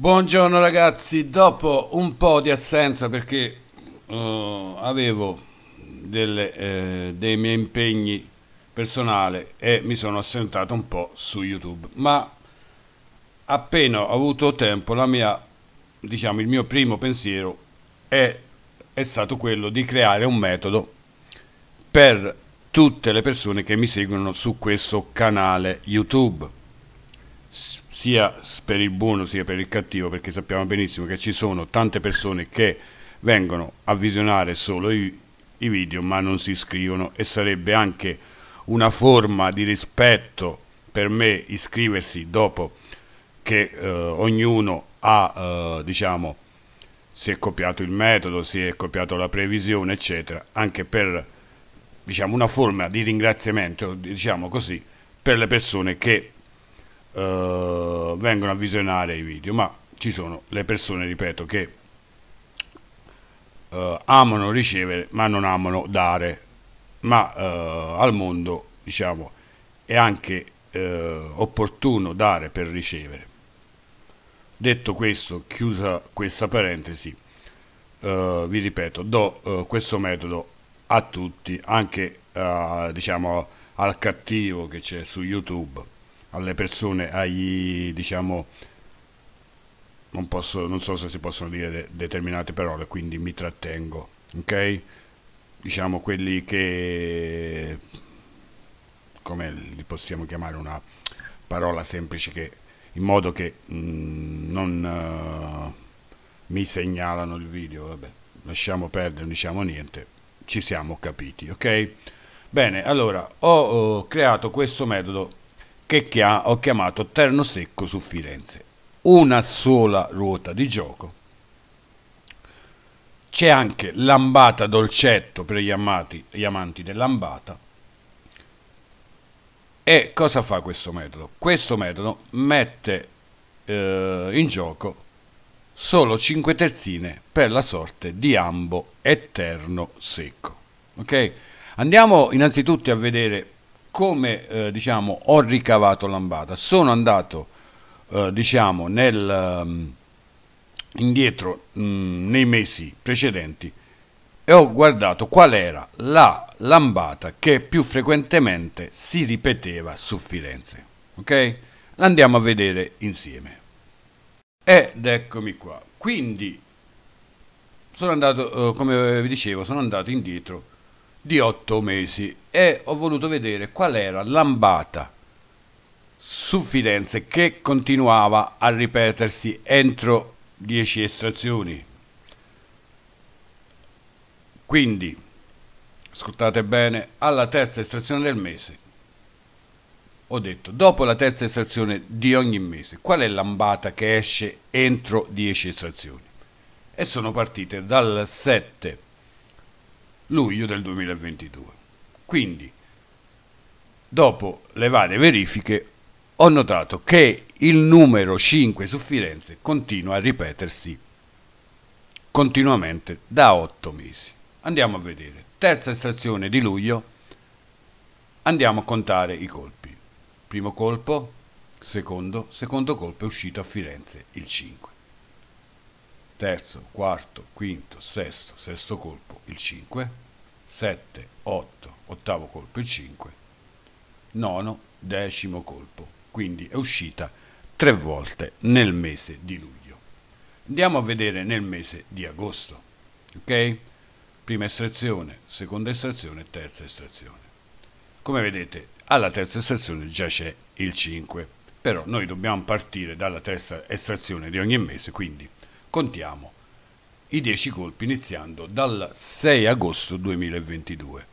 Buongiorno ragazzi, dopo un po' di assenza perché uh, avevo delle, eh, dei miei impegni personali e mi sono assentato un po' su YouTube, ma appena ho avuto tempo mia, diciamo, il mio primo pensiero è, è stato quello di creare un metodo per tutte le persone che mi seguono su questo canale YouTube sia per il buono sia per il cattivo, perché sappiamo benissimo che ci sono tante persone che vengono a visionare solo i, i video ma non si iscrivono e sarebbe anche una forma di rispetto per me iscriversi dopo che eh, ognuno ha eh, diciamo si è copiato il metodo, si è copiato la previsione, eccetera, anche per diciamo una forma di ringraziamento, diciamo così, per le persone che eh, vengono a visionare i video, ma ci sono le persone, ripeto, che eh, amano ricevere ma non amano dare, ma eh, al mondo diciamo è anche eh, opportuno dare per ricevere. Detto questo, chiusa questa parentesi, eh, vi ripeto, do eh, questo metodo a tutti, anche diciamo al cattivo che c'è su YouTube alle persone, ai diciamo non, posso, non so se si possono dire de determinate parole, quindi mi trattengo, ok? Diciamo quelli che come li possiamo chiamare una parola semplice che in modo che mh, mm, non uh, mi segnalano il video, vabbè, lasciamo perdere, non diciamo niente, ci siamo capiti, ok? Bene, allora ho, ho creato questo metodo che ho chiamato Terno Secco su Firenze. Una sola ruota di gioco. C'è anche Lambata Dolcetto per gli, amati, gli amanti dell'ambata. E cosa fa questo metodo? Questo metodo mette eh, in gioco solo 5 terzine per la sorte di ambo e terno secco. Ok? Andiamo innanzitutto a vedere come eh, diciamo, ho ricavato l'ambata? Sono andato eh, diciamo, nel, um, indietro mh, mm, nei mesi precedenti e ho guardato qual era la lambata che più frequentemente si ripeteva su Firenze. Ok? L'andiamo a vedere insieme. Ed eccomi qua. Quindi sono andato, eh, come vi dicevo, sono andato indietro di otto mesi e ho voluto vedere qual era l'ambata su Firenze che continuava a ripetersi entro 10 estrazioni. Quindi, ascoltate bene, alla terza estrazione del mese ho detto, dopo la terza estrazione di ogni mese, qual è l'ambata che esce entro 10 estrazioni? E sono partite dal 7 luglio del 2022. Quindi, dopo le varie verifiche, ho notato che il numero 5 su Firenze continua a ripetersi continuamente da 8 mesi. Andiamo a vedere. Terza estrazione di luglio, andiamo a contare i colpi. Primo colpo, secondo, secondo colpo è uscito a Firenze il 5 terzo, quarto, quinto, sesto, sesto colpo il 5, 7, 8, ottavo colpo il 5, nono, decimo colpo. Quindi è uscita tre volte nel mese di luglio. Andiamo a vedere nel mese di agosto. Ok? Prima estrazione, seconda estrazione, terza estrazione. Come vedete, alla terza estrazione già c'è il 5, però noi dobbiamo partire dalla terza estrazione di ogni mese, quindi contiamo i 10 colpi iniziando dal 6 agosto 2022.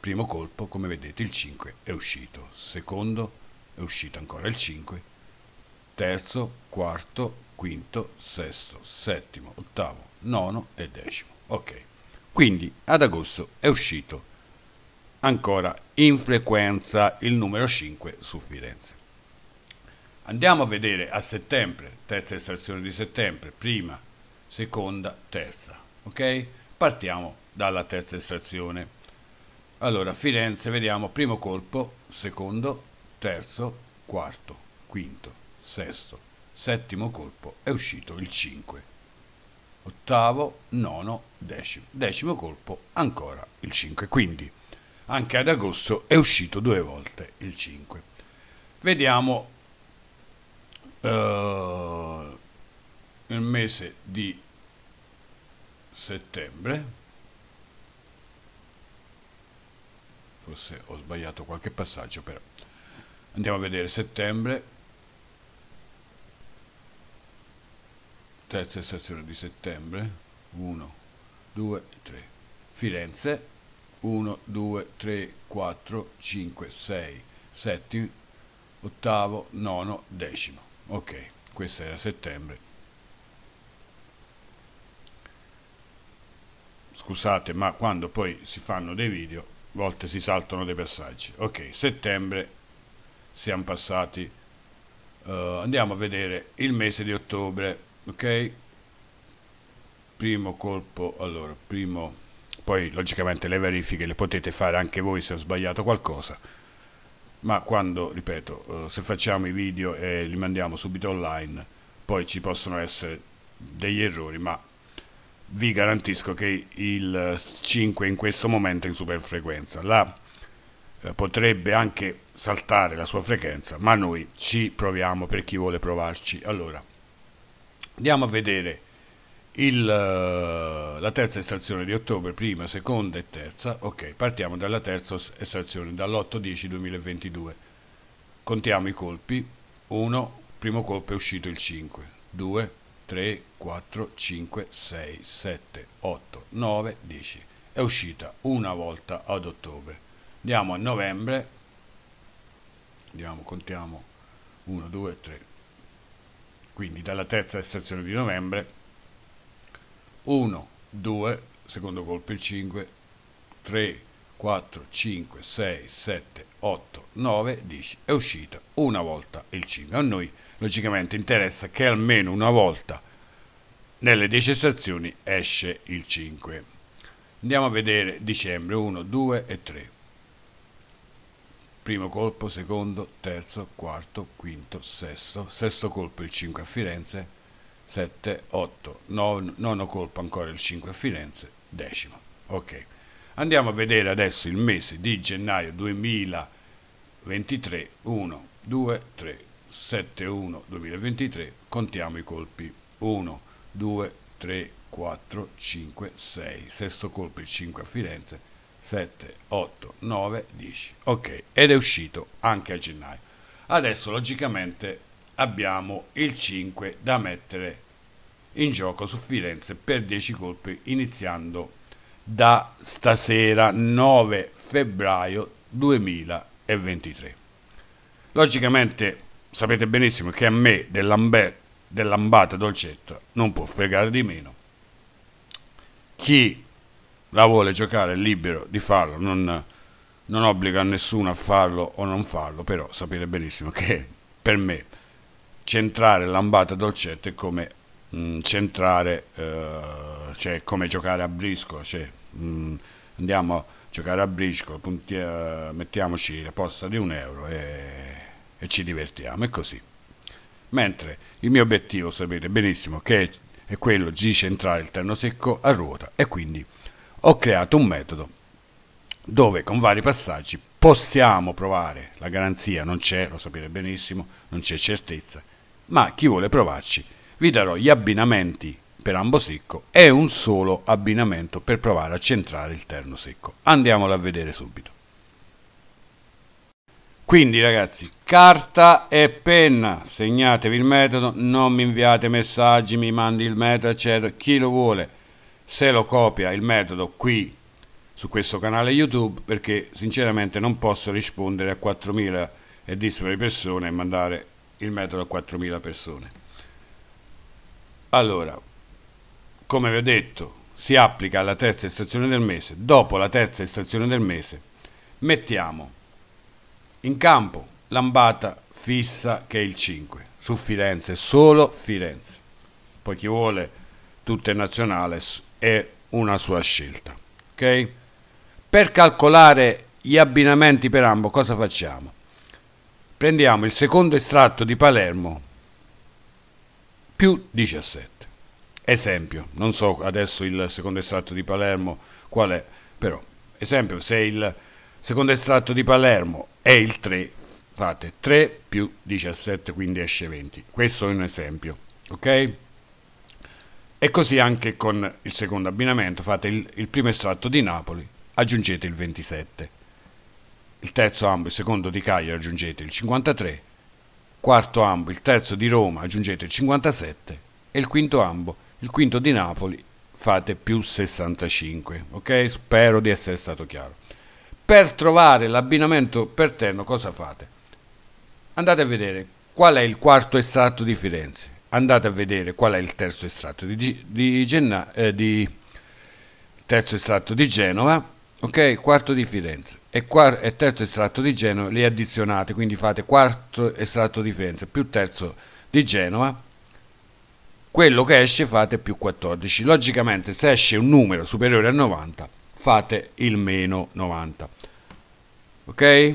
Primo colpo, come vedete, il 5 è uscito, secondo è uscito ancora il 5, terzo, quarto, quinto, sesto, settimo, ottavo, nono e decimo. Ok, quindi ad agosto è uscito ancora in frequenza il numero 5 su Firenze. Andiamo a vedere a settembre, terza estrazione di settembre, prima, seconda, terza. Ok? Partiamo dalla terza estrazione. Allora, Firenze, vediamo, primo colpo, secondo, terzo, quarto, quinto, sesto, settimo colpo, è uscito il 5. Ottavo, nono, decimo. Decimo colpo, ancora il 5. Quindi, anche ad agosto è uscito due volte il 5. Vediamo eh, nel mese di settembre forse ho sbagliato qualche passaggio però andiamo a vedere settembre terza stazione di settembre 1 2 3 Firenze 1 2 3 4 5 6 7 ottavo nono decimo ok questo era settembre scusate ma quando poi si fanno dei video a volte si saltano dei passaggi ok settembre siamo passati uh, andiamo a vedere il mese di ottobre ok primo colpo allora primo poi logicamente le verifiche le potete fare anche voi se ho sbagliato qualcosa ma quando, ripeto, eh, se facciamo i video e li mandiamo subito online, poi ci possono essere degli errori, ma vi garantisco che il 5 in questo momento è in superfrequenza. La eh, potrebbe anche saltare la sua frequenza, ma noi ci proviamo per chi vuole provarci. Allora, andiamo a vedere il, eh, la terza estrazione di ottobre, prima, seconda e terza. Ok, partiamo dalla terza estrazione, dall'8-10-2022. Contiamo i colpi. 1, primo colpo è uscito il 5. 2, 3, 4, 5, 6, 7, 8, 9, 10. È uscita una volta ad ottobre. Andiamo a novembre. Andiamo, contiamo 1, 2, 3. Quindi dalla terza estrazione di novembre 1, 2, secondo colpo il 5, 3, 4, 5, 6, 7, 8, 9, 10. È uscita una volta il 5. A noi logicamente interessa che almeno una volta nelle 10 stazioni esce il 5. Andiamo a vedere dicembre 1, 2 e 3. Primo colpo, secondo, terzo, quarto, quinto, sesto. Sesto colpo il 5 a Firenze, 7, 8, 9, nono colpo ancora il 5 a Firenze, decimo. Ok. Andiamo a vedere adesso il mese di gennaio 2023, 1, 2, 3, 7, 1, 2023, contiamo i colpi, 1, 2, 3, 4, 5, 6, sesto colpo il 5 a Firenze, 7, 8, 9, 10. Ok, ed è uscito anche a gennaio. Adesso logicamente abbiamo il 5 da mettere in gioco su Firenze per 10 colpi iniziando da stasera 9 febbraio 2023. Logicamente sapete benissimo che a me dell'ambè, dell'ambata dolcetta non può fregare di meno. Chi la vuole giocare è libero di farlo, non, non obbliga nessuno a farlo o non farlo, però sapete benissimo che per me centrare lambata Dolcetto è come mh, mm, centrare, eh, cioè come giocare a brisco, cioè, mh, mm, andiamo a giocare a brisco, punti, eh, mettiamoci la posta di un euro e, e ci divertiamo, è così. Mentre il mio obiettivo, sapete benissimo, che è, è quello di centrare il terno secco a ruota e quindi ho creato un metodo dove con vari passaggi possiamo provare la garanzia, non c'è, lo sapete benissimo, non c'è certezza, ma chi vuole provarci vi darò gli abbinamenti per ambo secco e un solo abbinamento per provare a centrare il terno secco. Andiamolo a vedere subito. Quindi ragazzi, carta e penna, segnatevi il metodo, non mi inviate messaggi, mi mandi il metodo, eccetera. Chi lo vuole, se lo copia il metodo qui su questo canale YouTube, perché sinceramente non posso rispondere a 4.000 e dispari persone e mandare il metro a 4.000 persone. Allora, come vi ho detto, si applica alla terza estrazione del mese. Dopo la terza estrazione del mese mettiamo in campo l'ambata fissa che è il 5 su Firenze, solo Firenze. Poi chi vuole tutte nazionale è una sua scelta. Ok? Per calcolare gli abbinamenti per ambo cosa facciamo? prendiamo il secondo estratto di Palermo più 17. Esempio, non so adesso il secondo estratto di Palermo qual è, però esempio se il secondo estratto di Palermo è il 3, fate 3 più 17, quindi esce 20. Questo è un esempio, ok? E così anche con il secondo abbinamento, fate il, il primo estratto di Napoli, aggiungete il 27 il terzo ambo, il secondo di Cagliari aggiungete il 53, quarto ambo, il terzo di Roma aggiungete il 57 e il quinto ambo, il quinto di Napoli fate più 65, ok? Spero di essere stato chiaro. Per trovare l'abbinamento per perterno cosa fate? Andate a vedere qual è il quarto estratto di Firenze, andate a vedere qual è il terzo estratto di, di, Genna, eh, di, terzo estratto di Genova ok? Quarto di Firenze e, e, terzo estratto di Genova li addizionate, quindi fate quarto estratto di Firenze più terzo di Genova, quello che esce fate più 14. Logicamente se esce un numero superiore a 90 fate il meno 90, ok?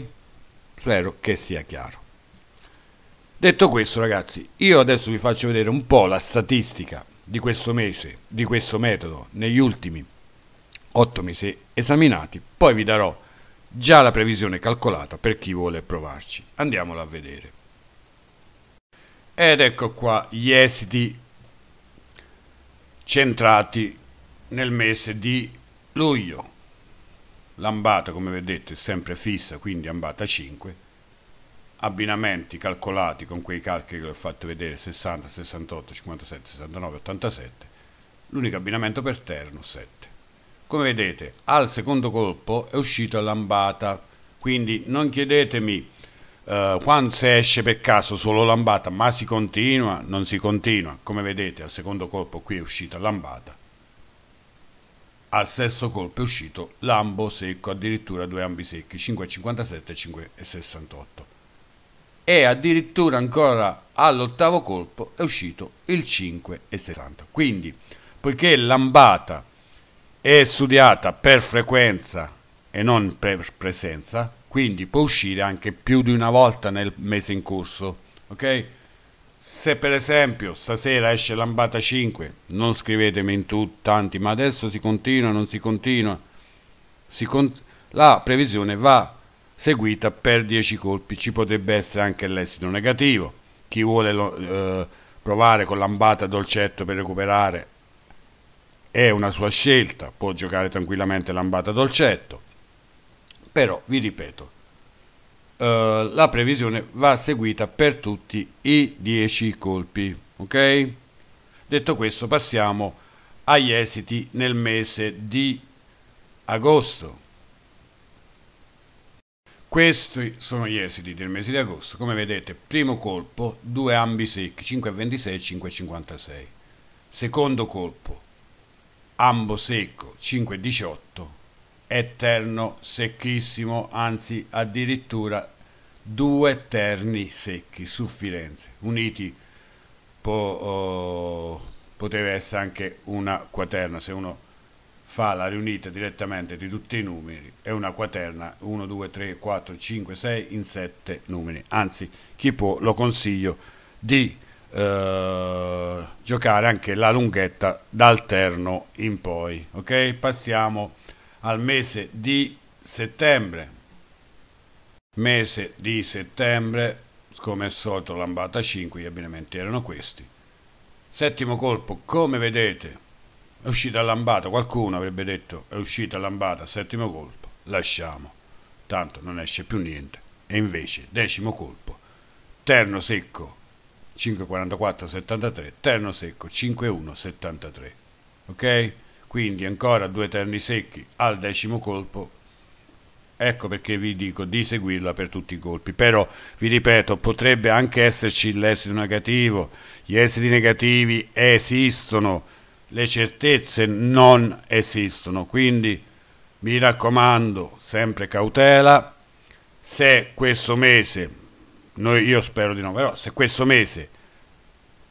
Spero che sia chiaro. Detto questo ragazzi, io adesso vi faccio vedere un po' la statistica di questo mese, di questo metodo, negli ultimi 8 mesi esaminati, poi vi darò già la previsione calcolata per chi vuole provarci. Andiamola a vedere. Ed ecco qua gli esiti centrati nel mese di luglio. L'ambata, come vedete, è sempre fissa, quindi ambata 5. Abbinamenti calcolati con quei calcoli che vi ho fatto vedere 60, 68, 57, 69, 87. L'unico abbinamento per terno 7. Come vedete, al secondo colpo è uscito Lambata, quindi non chiedetemi eh, quando si esce per caso solo Lambata, ma si continua, non si continua. Come vedete, al secondo colpo qui è uscita Lambata. Al sesto colpo è uscito Lambo secco, addirittura due ambi secchi, 5,57 e 5,68 e addirittura ancora all'ottavo colpo è uscito il 5,60. Quindi, poiché Lambata è studiata per frequenza e non per presenza, quindi può uscire anche più di una volta nel mese in corso, ok? Se per esempio stasera esce Lambata 5, non scrivetemi in tutti tanti, ma adesso si continua, non si continua, si con la previsione va seguita per 10 colpi, ci potrebbe essere anche l'esito negativo, chi vuole lo, eh, provare con Lambata dolcetto per recuperare è una sua scelta, può giocare tranquillamente Lambata Dolcetto, però vi ripeto, eh, la previsione va seguita per tutti i 10 colpi, ok? Detto questo passiamo agli esiti nel mese di agosto. Questi sono gli esiti del mese di agosto. Come vedete, primo colpo, due ambi secchi, 5,26 e 5,56. Secondo colpo, ambo secco 5,18 eterno secchissimo anzi addirittura due terni secchi su Firenze uniti po, oh, poteva essere anche una quaterna se uno fa la riunita direttamente di tutti i numeri è una quaterna 1 2 3 4 5 6 in 7 numeri anzi chi può lo consiglio di eh, giocare anche la lunghetta dal terno in poi. Ok, passiamo al mese di settembre. Mese di settembre, come al solito, lambata 5. Gli abbinamenti erano questi. Settimo colpo, come vedete, è uscita lambata. Qualcuno avrebbe detto è uscita lambata. Settimo colpo, lasciamo. Tanto non esce più niente. E invece, decimo colpo, terno secco 544 73 terno secco 51 73 ok quindi ancora due terni secchi al decimo colpo ecco perché vi dico di seguirla per tutti i colpi però vi ripeto potrebbe anche esserci l'esito negativo gli esiti negativi esistono le certezze non esistono quindi mi raccomando sempre cautela se questo mese noi, io spero di no, però se questo mese,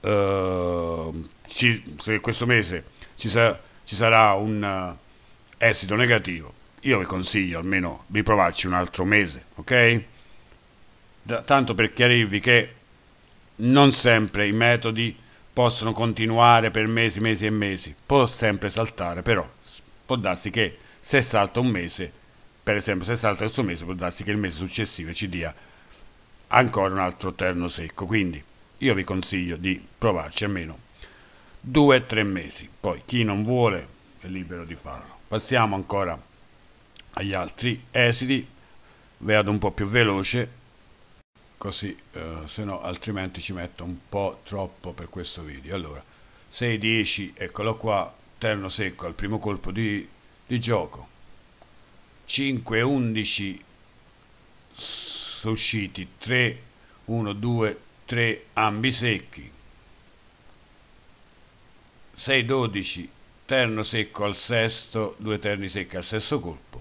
uh, ci, se questo mese ci, sa, ci sarà un uh, esito negativo, io vi consiglio almeno di provarci un altro mese, ok? Da, tanto per chiarirvi che non sempre i metodi possono continuare per mesi, mesi e mesi, può sempre saltare, però può darsi che se salta un mese, per esempio se salta questo mese, può darsi che il mese successivo ci dia ancora un altro terno secco quindi io vi consiglio di provarci almeno 2-3 mesi poi chi non vuole è libero di farlo passiamo ancora agli altri esiti vado un po' più veloce così eh, se no altrimenti ci metto un po' troppo per questo video allora 6-10 eccolo qua terno secco al primo colpo di, di gioco 5-11 sono usciti 3, 1, 2, 3 ambi secchi, 6, 12 terno secco al sesto, due terni secchi al sesto colpo,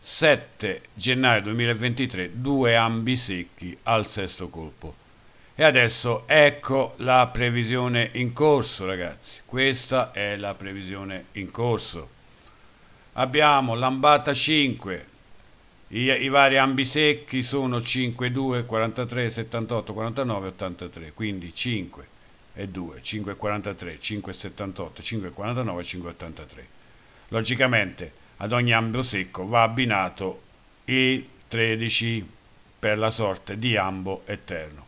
7 gennaio 2023 due ambi secchi al sesto colpo. E adesso ecco la previsione in corso ragazzi, questa è la previsione in corso. Abbiamo Lambata 5, i, I, vari ambi secchi sono 5, 2, 43, 78, 49, 83, quindi 5 e 2, 5, e 43, 5, e 78, 5, e 49, 5, e 83. Logicamente ad ogni ambio secco va abbinato il 13 per la sorte di ambo eterno.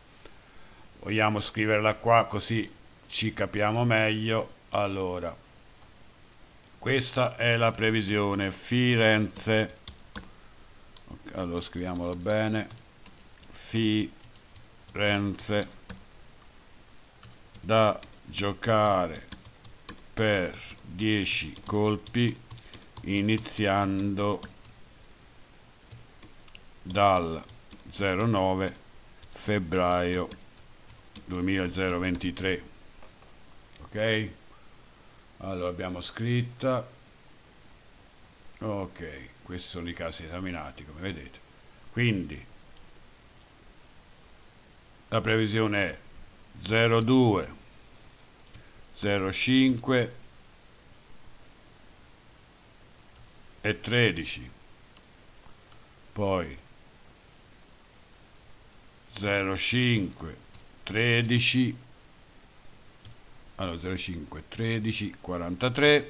Vogliamo scriverla qua così ci capiamo meglio. Allora, questa è la previsione Firenze allora scriviamolo bene Firenze da giocare per 10 colpi iniziando dal 09 febbraio 2023 ok allora abbiamo scritta ok questi sono i casi esaminati, come vedete. Quindi la previsione è 02 05 e 13 poi 05 13 allora 05 13 43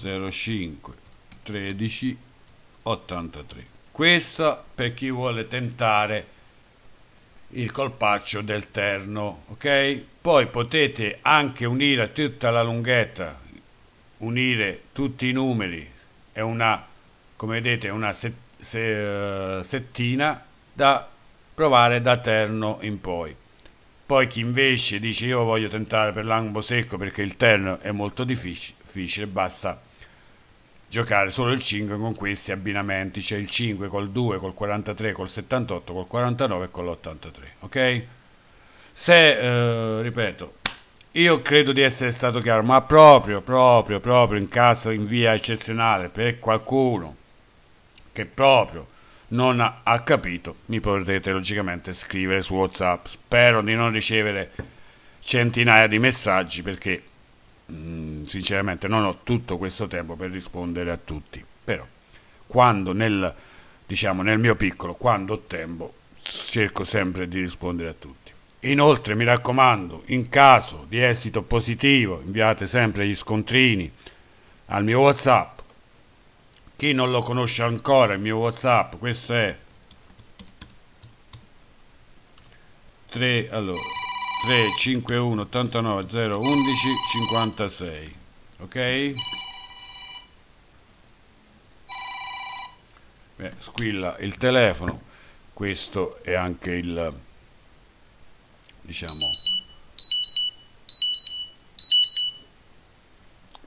05 13 83 questa per chi vuole tentare il colpaccio del terno ok poi potete anche unire tutta la lunghezza unire tutti i numeri è una come vedete una set, se, uh, settina da provare da terno in poi poi chi invece dice io voglio tentare per l'angolo secco perché il terno è molto difficile basta giocare solo il 5 con questi abbinamenti, cioè il 5 col 2, col 43, col 78, col 49 e con l'83, ok? Se, eh, ripeto, io credo di essere stato chiaro, ma proprio, proprio, proprio in caso in via eccezionale per qualcuno che proprio non ha, capito, mi potete logicamente scrivere su WhatsApp. Spero di non ricevere centinaia di messaggi perché Mm, sinceramente non ho tutto questo tempo per rispondere a tutti, però quando nel, diciamo, nel mio piccolo, quando ho tempo, cerco sempre di rispondere a tutti. Inoltre mi raccomando, in caso di esito positivo, inviate sempre gli scontrini al mio WhatsApp. Chi non lo conosce ancora, il mio WhatsApp, questo è 3 allora 351 89 011 56 ok Beh, squilla il telefono questo è anche il diciamo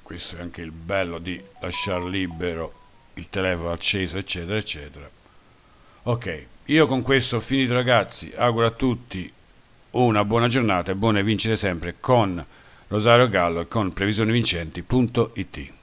questo è anche il bello di lasciar libero il telefono acceso eccetera eccetera ok io con questo ho finito ragazzi auguro a tutti una buona giornata e buone vincite sempre con Rosario Gallo e con previsionivincenti.it.